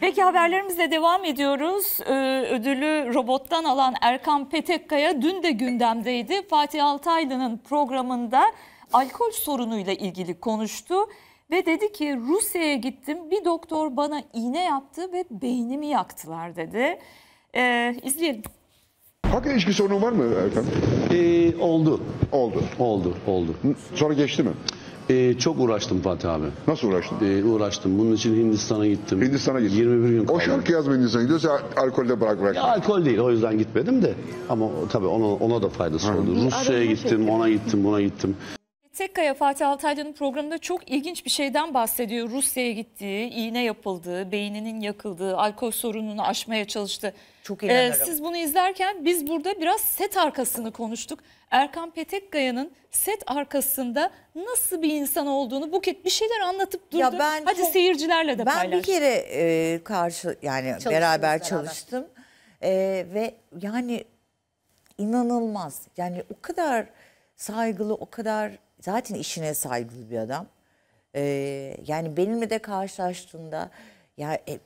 Peki haberlerimizle devam ediyoruz. Ee, ödülü robottan alan Erkan Petekkaya dün de gündemdeydi. Fatih Altaylı'nın programında alkol sorunuyla ilgili konuştu ve dedi ki Rusya'ya gittim bir doktor bana iğne yaptı ve beynimi yaktılar dedi. Ee, izleyelim. Hakikaten ilişki sorunu var mı Erkan? Ee, oldu. Oldu. Oldu. Oldu. Sonra geçti mi? Ee, çok uğraştım Fatih abi. Nasıl uğraştın? Ee, uğraştım. Bunun için Hindistan'a gittim. Hindistan'a gittim. 21 gün kaldım. O şarkı yazma Hindistan'a gidiyorsa alkolde bırak bırak. Ya, alkol değil o yüzden gitmedim de. Ama tabii ona, ona da faydası oldu. Rusya'ya gittim, ona gittim, buna gittim. Tekkaya Fatih Altaylı'nın programında çok ilginç bir şeyden bahsediyor. Rusya'ya gittiği, iğne yapıldığı, beyninin yakıldığı, alkol sorununu aşmaya çalıştı. Çok ee, siz bunu izlerken biz burada biraz set arkasını konuştuk. Erkan Petekkaya'nın set arkasında nasıl bir insan olduğunu Buket bir şeyler anlatıp durdu. Ya ben Hadi çok, seyircilerle de ben paylaş. Ben bir kere e, karşı yani beraber, beraber çalıştım. E, ve yani inanılmaz. Yani o kadar saygılı, o kadar zaten işine saygılı bir adam. Ee, yani benimle de karşılaştığında ya e,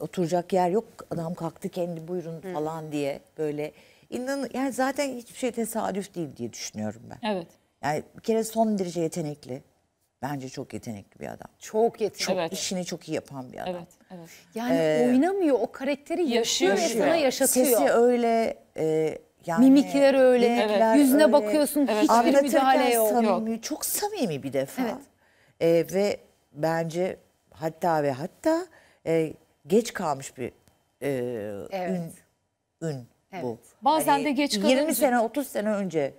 oturacak yer yok adam kalktı kendi buyurun Hı. falan diye böyle inan yani zaten hiçbir şey tesadüf değil diye düşünüyorum ben. Evet. Yani bir kere son derece yetenekli. Bence çok yetenekli bir adam. Çok yetenekli. Çok evet. işini çok iyi yapan bir adam. Evet, evet. Yani ee, oynamıyor o karakteri yaşıyor, yaşıyor. ve sana yaşatıyor. Sesi öyle e, yani, Mimikler öyle. mimikler Yüzüne öyle. bakıyorsun hiçbir müdahale yok. samimi, çok samimi bir defa. Evet. Ee, ve bence hatta ve hatta e, geç kalmış bir e, Evet. ün, ün bu. Bazen hani de geç 20 kalınca- sene 30 sene önce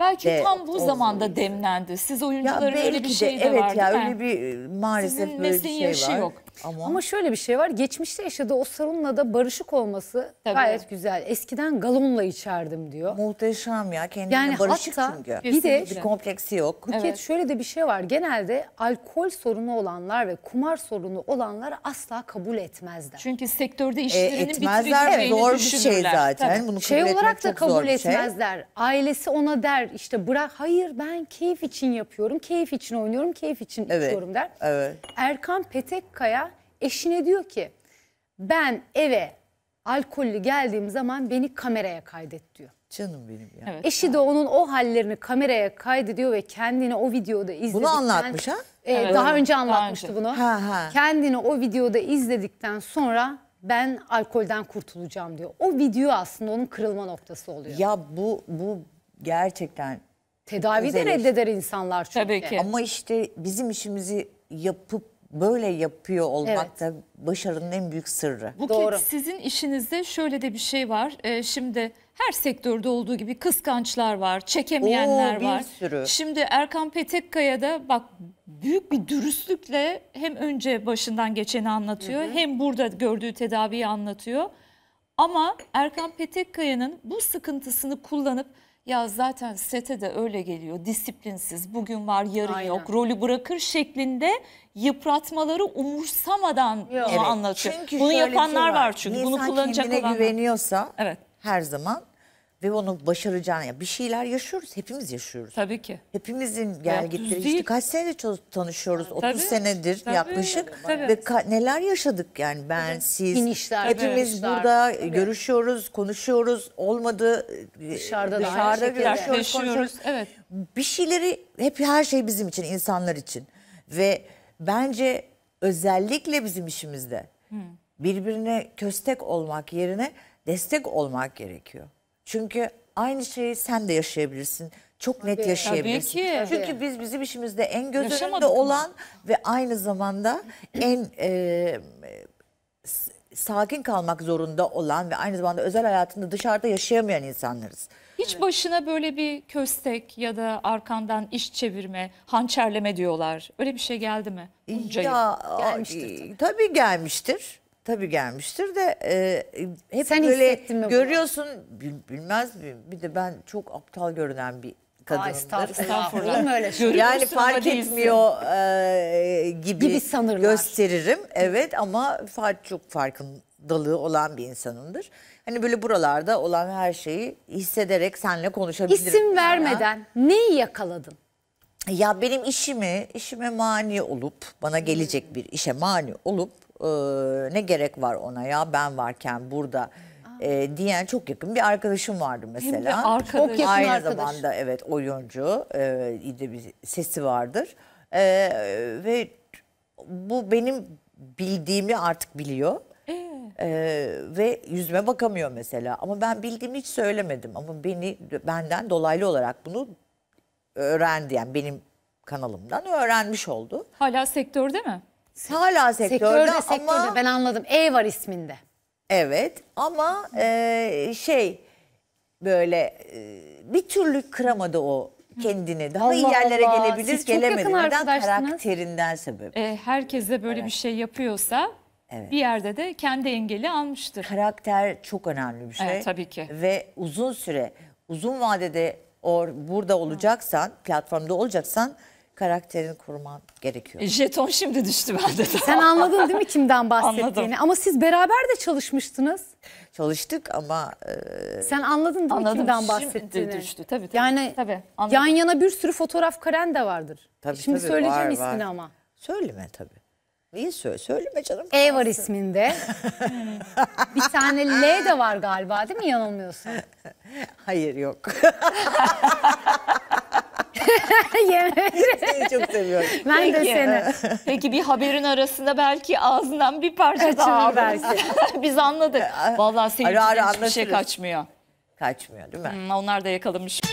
Belki de tam bu zamanda demlendi. Siz oyuncuları öyle bir de şey de, evet var ya öyle bir e, maalesef Sizin böyle bir mesleğin şey yaşı yok. Ama, Ama şöyle bir şey var. Geçmişte yaşadığı o sorunla da barışık olması Tabii. gayet güzel. Eskiden galonla içerdim diyor. muhteşem ya kendine Yani barışık hatta çünkü. bir de Bir kompleksi yok. Buket şöyle de bir şey var. Genelde alkol sorunu olanlar ve kumar sorunu olanlar asla kabul etmezler. Çünkü sektörde E, etmezler bitireceğini zor bir şey zaten. Tabii. Bunu kabul şey olarak da kabul bir şey. etmezler. Ailesi ona der işte bırak hayır ben keyif için yapıyorum, keyif için oynuyorum, keyif için Evet, içiyorum der. evet. Erkan Petekkaya Eşine diyor ki ben eve alkollü geldiğim zaman beni kameraya kaydet diyor. Canım benim ya. Evet. Eşi de onun o hallerini kameraya kaydediyor ve kendini o videoda izledikten... Bunu anlatmış ha? E, evet. Daha önce anlatmıştı daha önce. bunu. Ha, ha. Kendini o videoda izledikten sonra ben alkolden kurtulacağım diyor. O video aslında onun kırılma noktası oluyor. Ya bu bu gerçekten tedavi de reddeder insanlar çünkü. Tabii ki. Ama işte bizim işimizi yapıp böyle yapıyor olmak da başarının en büyük sırrı. Bu Doğru. sizin işinizde şöyle de bir şey var. Ee, şimdi her sektörde olduğu gibi kıskançlar var, çekemeyenler Oo, bir var. sürü. Şimdi Erkan Petekkaya da bak büyük bir dürüstlükle hem önce başından geçeni anlatıyor hem burada gördüğü tedaviyi anlatıyor. Ama Erkan Petekkaya'nın bu sıkıntısını kullanıp ya zaten sete de öyle geliyor disiplinsiz bugün var yarın Aynen. yok rolü bırakır şeklinde yıpratmaları umursamadan yok. anlatıyor. Çünkü bunu yapanlar şey var. var çünkü Nisan bunu kullanacak olanlar. güveniyorsa evet. her zaman ve onu başaracağını ya bir şeyler yaşıyoruz. Hepimiz yaşıyoruz. Tabii ki. Hepimizin gel gittiği işte kaç senedir tanışıyoruz? Tabii, 30 senedir tabii, yaklaşık tabii. ve neler yaşadık yani ben tabii. siz İnişler, hepimiz inişler. burada tabii. görüşüyoruz, konuşuyoruz. Olmadı e, dışarıda, dışarıda görüşüyoruz, konuşuyoruz. evet. Bir şeyleri hep her şey bizim için, insanlar için ve bence özellikle bizim işimizde hmm. birbirine köstek olmak yerine destek olmak gerekiyor. Çünkü aynı şeyi sen de yaşayabilirsin. Çok net Tabii. yaşayabilirsin. Tabii ki. Çünkü biz bizim işimizde en göz önünde Yaşamadık mı? olan ve aynı zamanda en e, sakin kalmak zorunda olan ve aynı zamanda özel hayatında dışarıda yaşayamayan insanlarız. Hiç başına böyle bir köstek ya da arkandan iş çevirme, hançerleme diyorlar. Öyle bir şey geldi mi? Bunca yıl. Ya, Gelmiştir e, tabii. tabii gelmiştir tabii gelmiştir de e, e hep Sen böyle mi görüyorsun bil, bilmez miyim? Bir de ben çok aptal görünen bir kadınımdır. estağfurullah. öyle şey? Yani fark etmiyor e, gibi, gibi sanırlar. gösteririm. Evet ama fark, çok farkındalığı olan bir insanımdır. Hani böyle buralarda olan her şeyi hissederek seninle konuşabilirim. İsim yani. vermeden neyi yakaladın? Ya benim işimi, işime mani olup, bana gelecek bir işe mani olup e, ne gerek var ona ya ben varken burada e, diyen çok yakın bir arkadaşım vardı mesela. Hem de arkadaş. Çok yakın Aynı arkadaş. zamanda evet oyuncu e, bir sesi vardır e, ve bu benim bildiğimi artık biliyor. Ee, ve yüzüme bakamıyor mesela ama ben bildiğimi hiç söylemedim ama beni benden dolaylı olarak bunu öğrendi yani benim kanalımdan öğrenmiş oldu. Hala sektörde mi? Hala sektörde, sektörde, sektörde ama... ben anladım. E var isminde. Evet ama e, şey böyle e, bir türlü kıramadı o kendini. Daha iyi yerlere Allah. gelebilir gelemedi. karakterinden sebep. E, de böyle bir şey yapıyorsa Evet. bir yerde de kendi engeli almıştır. Karakter çok önemli bir şey. Evet, tabii ki. Ve uzun süre, uzun vadede or, burada olacaksan, platformda olacaksan karakterini kurman gerekiyor. E, jeton şimdi düştü bende. Sen anladın değil mi kimden bahsettiğini? Anladım. Ama siz beraber de çalışmıştınız. Çalıştık ama... E... Sen anladın değil Anladım. mi kimden bahsettiğini? Şimdi düştü tabii. tabii yani tabii, yan yana bir sürü fotoğraf karen de vardır. Tabii, şimdi tabii, söyleyeceğim var, ismini var. ama. Söyleme tabii. İyi söyle, söyleme canım. E var isminde. bir tane L de var galiba değil mi yanılmıyorsun? Hayır yok. Yemek. Seni çok seviyorum. Ben de seni. Peki bir haberin arasında belki ağzından bir parça daha Kaçırır Biz anladık. Vallahi senin ara ara hiçbir şey kaçmıyor. Kaçmıyor değil mi? Hmm, Onlar da yakalamış.